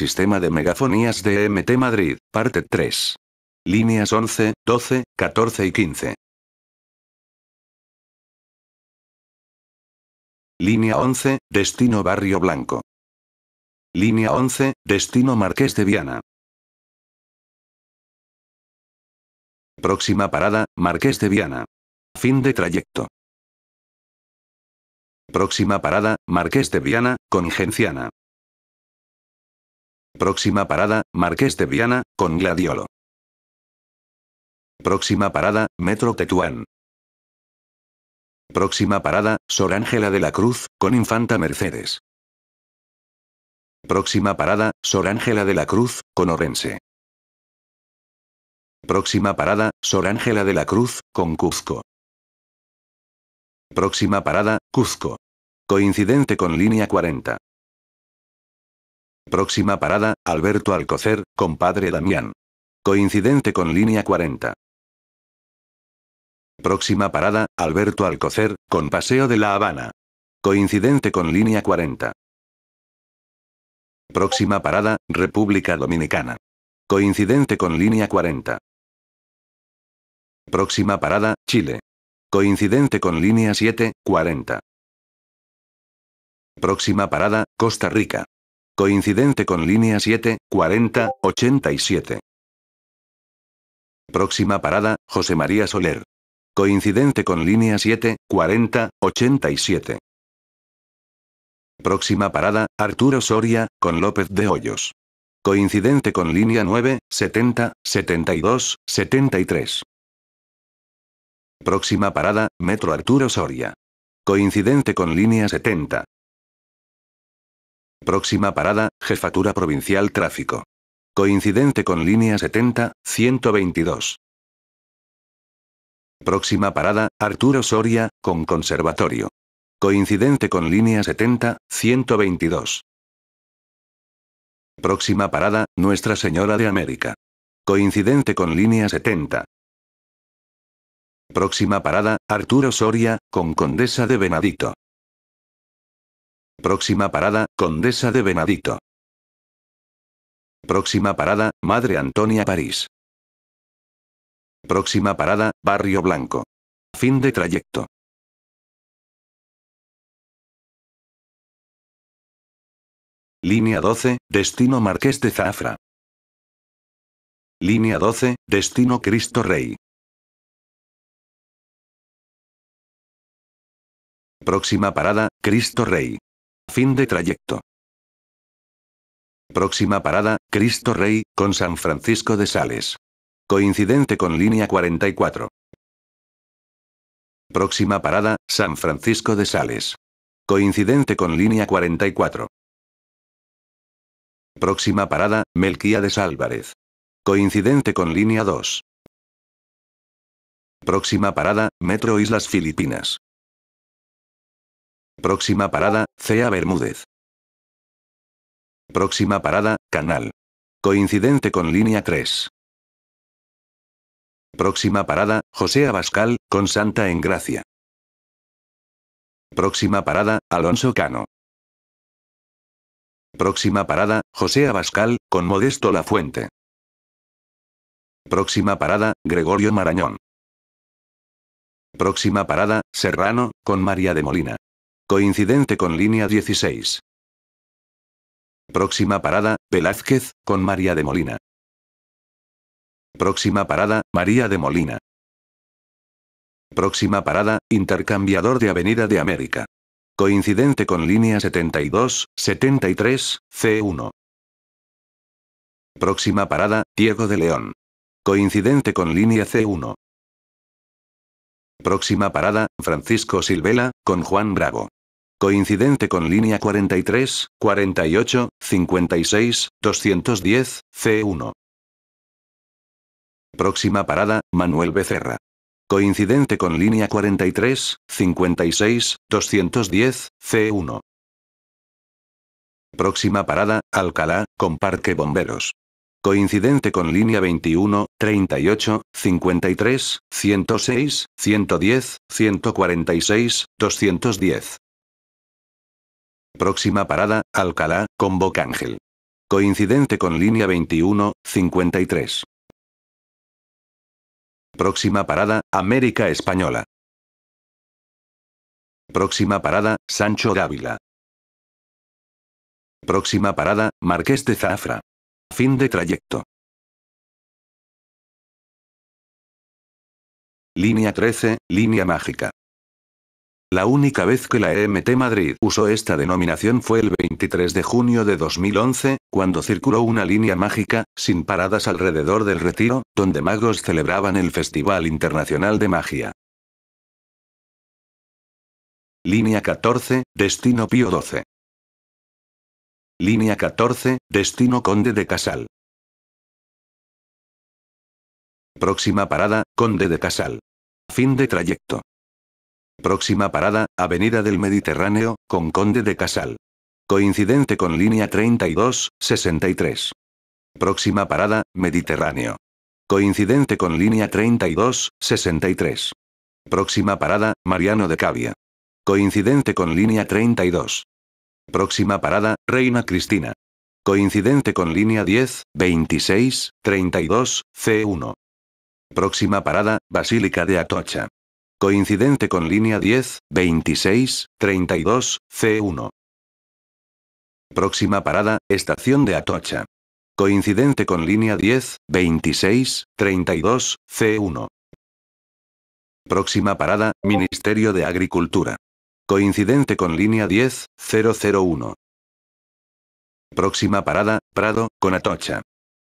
Sistema de Megafonías de MT Madrid, parte 3. Líneas 11, 12, 14 y 15. Línea 11, destino Barrio Blanco. Línea 11, destino Marqués de Viana. Próxima parada, Marqués de Viana. Fin de trayecto. Próxima parada, Marqués de Viana, Congenciana. Próxima parada, Marqués de Viana, con Gladiolo. Próxima parada, Metro Tetuán. Próxima parada, Sor Ángela de la Cruz, con Infanta Mercedes. Próxima parada, Sor Ángela de la Cruz, con Orense. Próxima parada, Sor Ángela de la Cruz, con Cuzco. Próxima parada, Cuzco. Coincidente con línea 40. Próxima parada, Alberto Alcocer, compadre Damián. Coincidente con línea 40. Próxima parada, Alberto Alcocer, con Paseo de La Habana. Coincidente con línea 40. Próxima parada, República Dominicana. Coincidente con línea 40. Próxima parada, Chile. Coincidente con línea 7, 40. Próxima parada, Costa Rica coincidente con línea 7, 40, 87. Próxima parada, José María Soler. Coincidente con línea 7, 40, 87. Próxima parada, Arturo Soria, con López de Hoyos. Coincidente con línea 9, 70, 72, 73. Próxima parada, Metro Arturo Soria. Coincidente con línea 70, Próxima parada, Jefatura Provincial Tráfico. Coincidente con línea 70, 122. Próxima parada, Arturo Soria, con Conservatorio. Coincidente con línea 70, 122. Próxima parada, Nuestra Señora de América. Coincidente con línea 70. Próxima parada, Arturo Soria, con Condesa de Benadito. Próxima parada, Condesa de Benadito. Próxima parada, Madre Antonia París. Próxima parada, Barrio Blanco. Fin de trayecto. Línea 12, destino Marqués de Zafra. Línea 12, destino Cristo Rey. Próxima parada, Cristo Rey. Fin de trayecto. Próxima parada, Cristo Rey, con San Francisco de Sales. Coincidente con línea 44. Próxima parada, San Francisco de Sales. Coincidente con línea 44. Próxima parada, Melquía de Sálvarez. Coincidente con línea 2. Próxima parada, Metro Islas Filipinas. Próxima parada, CEA Bermúdez. Próxima parada, Canal. Coincidente con línea 3. Próxima parada, José Abascal, con Santa Engracia. Próxima parada, Alonso Cano. Próxima parada, José Abascal, con Modesto Lafuente. Próxima parada, Gregorio Marañón. Próxima parada, Serrano, con María de Molina coincidente con línea 16. Próxima parada, Velázquez, con María de Molina. Próxima parada, María de Molina. Próxima parada, Intercambiador de Avenida de América. Coincidente con línea 72, 73, C1. Próxima parada, Diego de León. Coincidente con línea C1. Próxima parada, Francisco Silvela, con Juan Bravo coincidente con línea 43, 48, 56, 210, C1. Próxima parada, Manuel Becerra. Coincidente con línea 43, 56, 210, C1. Próxima parada, Alcalá, con Parque Bomberos. Coincidente con línea 21, 38, 53, 106, 110, 146, 210. Próxima parada, Alcalá, con Bocángel. Coincidente con línea 21, 53. Próxima parada, América Española. Próxima parada, Sancho Dávila. Próxima parada, Marqués de Zafra. Fin de trayecto. Línea 13, línea mágica. La única vez que la EMT Madrid usó esta denominación fue el 23 de junio de 2011, cuando circuló una línea mágica, sin paradas alrededor del retiro, donde magos celebraban el Festival Internacional de Magia. Línea 14, Destino Pío XII. Línea 14, Destino Conde de Casal. Próxima parada, Conde de Casal. Fin de trayecto. Próxima parada, Avenida del Mediterráneo, con Conde de Casal. Coincidente con línea 32, 63. Próxima parada, Mediterráneo. Coincidente con línea 32, 63. Próxima parada, Mariano de Cavia. Coincidente con línea 32. Próxima parada, Reina Cristina. Coincidente con línea 10, 26, 32, C1. Próxima parada, Basílica de Atocha coincidente con línea 10, 26, 32, C1. Próxima parada, estación de Atocha. Coincidente con línea 10, 26, 32, C1. Próxima parada, Ministerio de Agricultura. Coincidente con línea 10, 001. Próxima parada, Prado, con Atocha.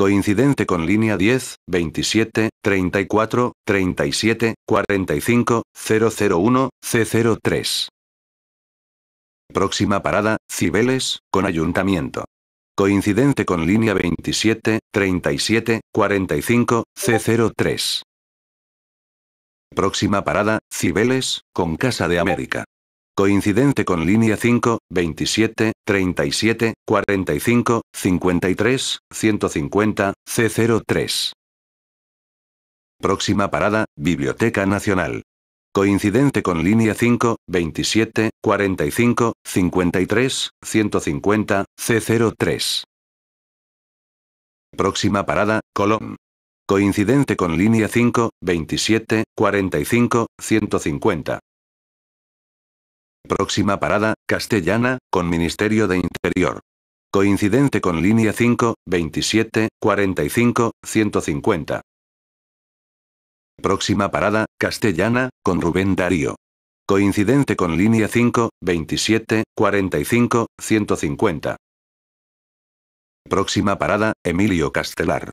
coincidente con línea 10, 27, 34, 37, 45, 001, C03. Próxima parada, Cibeles, con ayuntamiento. Coincidente con línea 27, 37, 45, C03. Próxima parada, Cibeles, con Casa de América coincidente con línea 5, 27, 37, 45, 53, 150, C03. Próxima parada, Biblioteca Nacional. Coincidente con línea 5, 27, 45, 53, 150, C03. Próxima parada, Colón. Coincidente con línea 5, 27, 45, 150, Próxima parada, Castellana, con Ministerio de Interior. Coincidente con línea 5, 27, 45, 150. Próxima parada, Castellana, con Rubén Darío. Coincidente con línea 5, 27, 45, 150. Próxima parada, Emilio Castelar.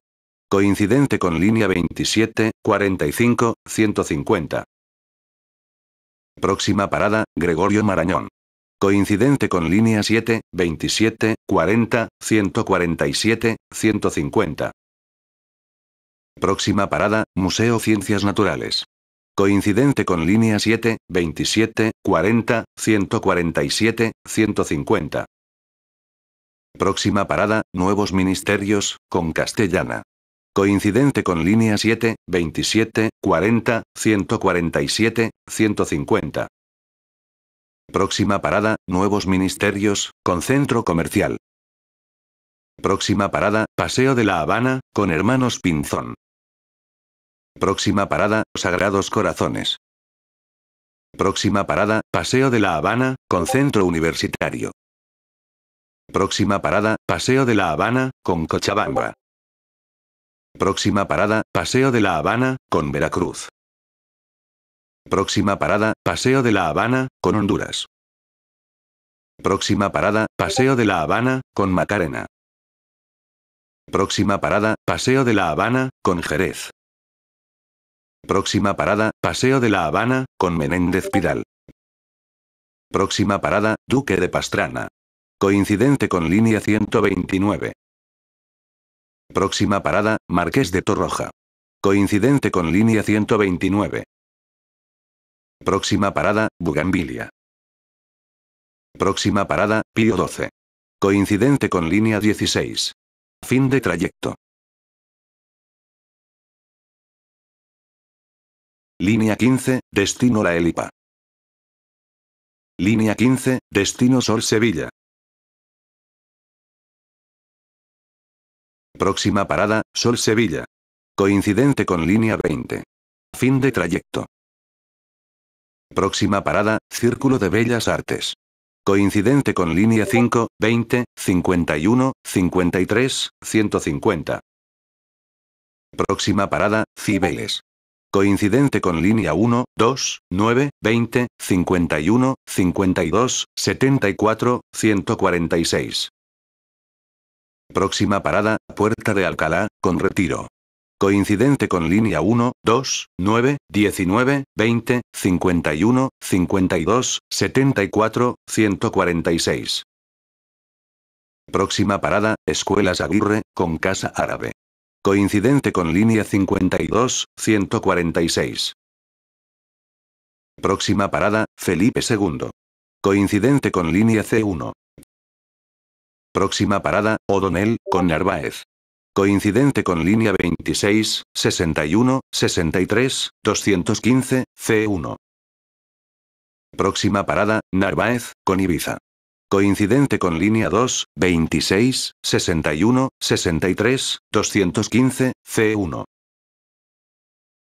Coincidente con línea 27, 45, 150. Próxima parada, Gregorio Marañón. Coincidente con línea 7, 27, 40, 147, 150. Próxima parada, Museo Ciencias Naturales. Coincidente con línea 7, 27, 40, 147, 150. Próxima parada, Nuevos Ministerios, con Castellana coincidente con línea 7, 27, 40, 147, 150. Próxima parada, Nuevos Ministerios, con centro comercial. Próxima parada, Paseo de la Habana, con Hermanos Pinzón. Próxima parada, Sagrados Corazones. Próxima parada, Paseo de la Habana, con Centro Universitario. Próxima parada, Paseo de la Habana, con Cochabamba. Próxima parada, Paseo de la Habana, con Veracruz. Próxima parada, Paseo de la Habana, con Honduras. Próxima parada, Paseo de la Habana, con Macarena. Próxima parada, Paseo de la Habana, con Jerez. Próxima parada, Paseo de la Habana, con Menéndez Pidal. Próxima parada, Duque de Pastrana. Coincidente con línea 129. Próxima parada, Marqués de Torroja. Coincidente con línea 129. Próxima parada, Bugambilia. Próxima parada, Pío 12. Coincidente con línea 16. Fin de trayecto. Línea 15, destino La Elipa. Línea 15, destino Sol Sevilla. Próxima parada, Sol Sevilla. Coincidente con línea 20. Fin de trayecto. Próxima parada, Círculo de Bellas Artes. Coincidente con línea 5, 20, 51, 53, 150. Próxima parada, Cibeles. Coincidente con línea 1, 2, 9, 20, 51, 52, 74, 146. Próxima parada, Puerta de Alcalá, con retiro. Coincidente con línea 1, 2, 9, 19, 20, 51, 52, 74, 146. Próxima parada, Escuelas Aguirre, con Casa Árabe. Coincidente con línea 52, 146. Próxima parada, Felipe II. Coincidente con línea C1. Próxima parada, O'Donnell, con Narváez. Coincidente con línea 26, 61, 63, 215, C1. Próxima parada, Narváez, con Ibiza. Coincidente con línea 2, 26, 61, 63, 215, C1.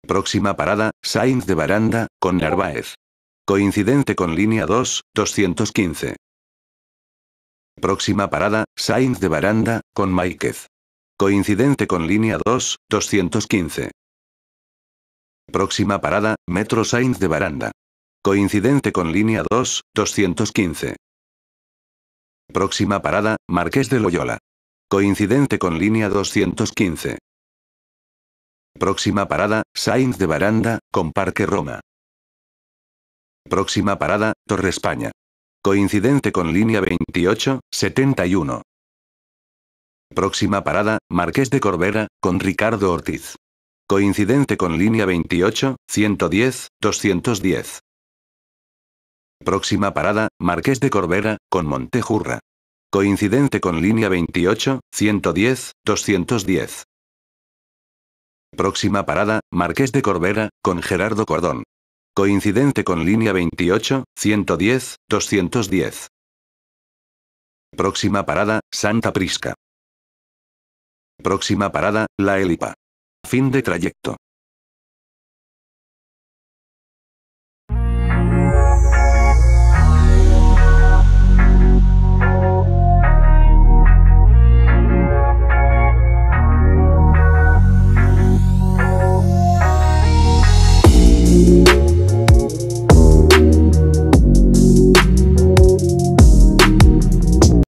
Próxima parada, Sainz de Baranda, con Narváez. Coincidente con línea 2, 215, Próxima parada, Sainz de Baranda, con Máiquez. Coincidente con línea 2, 215. Próxima parada, Metro Sainz de Baranda. Coincidente con línea 2, 215. Próxima parada, Marqués de Loyola. Coincidente con línea 215. Próxima parada, Sainz de Baranda, con Parque Roma. Próxima parada, Torre España coincidente con línea 28, 71. Próxima parada, Marqués de Corbera, con Ricardo Ortiz. Coincidente con línea 28, 110, 210. Próxima parada, Marqués de Corbera, con Montejurra. Coincidente con línea 28, 110, 210. Próxima parada, Marqués de Corbera, con Gerardo Cordón. Coincidente con línea 28, 110, 210. Próxima parada, Santa Prisca. Próxima parada, La Elipa. Fin de trayecto.